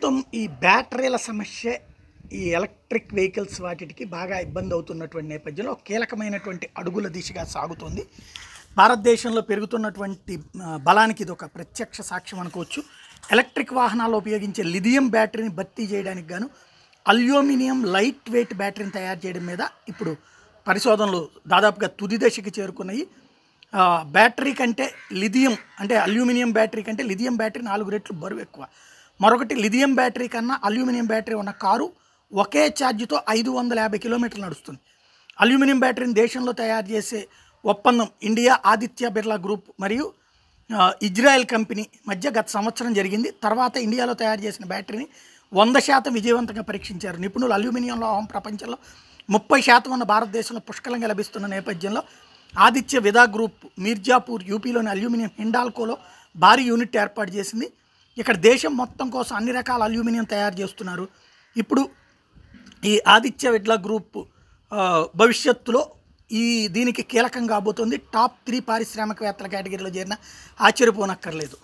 మొత్తం ఈ బ్యాటరీల సమస్య ఈ ఎలక్ట్రిక్ వెహికల్స్ వాటికి బాగా ఇబ్బంది అవుతున్నటువంటి నేపథ్యంలో కీలకమైనటువంటి అడుగుల దిశగా సాగుతుంది భారతదేశంలో పెరుగుతున్నటువంటి బలానికి ఇది ఒక ప్రత్యక్ష సాక్ష్యం అనుకోవచ్చు ఎలక్ట్రిక్ వాహనాలు ఉపయోగించే లిథియం బ్యాటరీని భర్తీ చేయడానికి గాను అల్యూమినియం లైట్ వెయిట్ బ్యాటరీని తయారు చేయడం మీద ఇప్పుడు పరిశోధనలు దాదాపుగా తుది దశకి చేరుకున్నాయి బ్యాటరీ కంటే లిథియం అంటే అల్యూమినియం బ్యాటరీ కంటే లిథియం బ్యాటరీ నాలుగు రెట్లు బరువు ఎక్కువ మరొకటి లిథియం బ్యాటరీ కన్నా అల్యూమినియం బ్యాటరీ ఉన్న కారు ఒకే ఛార్జ్తో ఐదు వందల యాభై కిలోమీటర్లు నడుస్తుంది అల్యూమినియం బ్యాటరీని దేశంలో తయారు చేసే ఒప్పందం ఇండియా ఆదిత్య బిర్లా గ్రూప్ మరియు ఇజ్రాయెల్ కంపెనీ మధ్య గత సంవత్సరం జరిగింది తర్వాత ఇండియాలో తయారు చేసిన బ్యాటరీని వంద శాతం విజయవంతంగా పరీక్షించారు నిపుణులు అల్యూమినియం లోహం ప్రపంచంలో ముప్పై శాతం ఉన్న భారతదేశంలో పుష్కలంగా లభిస్తున్న నేపథ్యంలో ఆదిత్య విదా గ్రూప్ మీర్జాపూర్ యూపీలోని అల్యూమినియం హిండాల్కోలో భారీ యూనిట్ ఏర్పాటు చేసింది ఇక్కడ దేశం మొత్తం కోసం అన్ని రకాల అల్యూమినియం తయారు చేస్తున్నారు ఇప్పుడు ఈ ఆదిత్య విడ్ల గ్రూప్ భవిష్యత్తులో ఈ దీనికి కీలకం కాబోతుంది టాప్ త్రీ పారిశ్రామికవేత్తల కేటగిరీలో చేరిన ఆశ్చర్యపోనక్కర్లేదు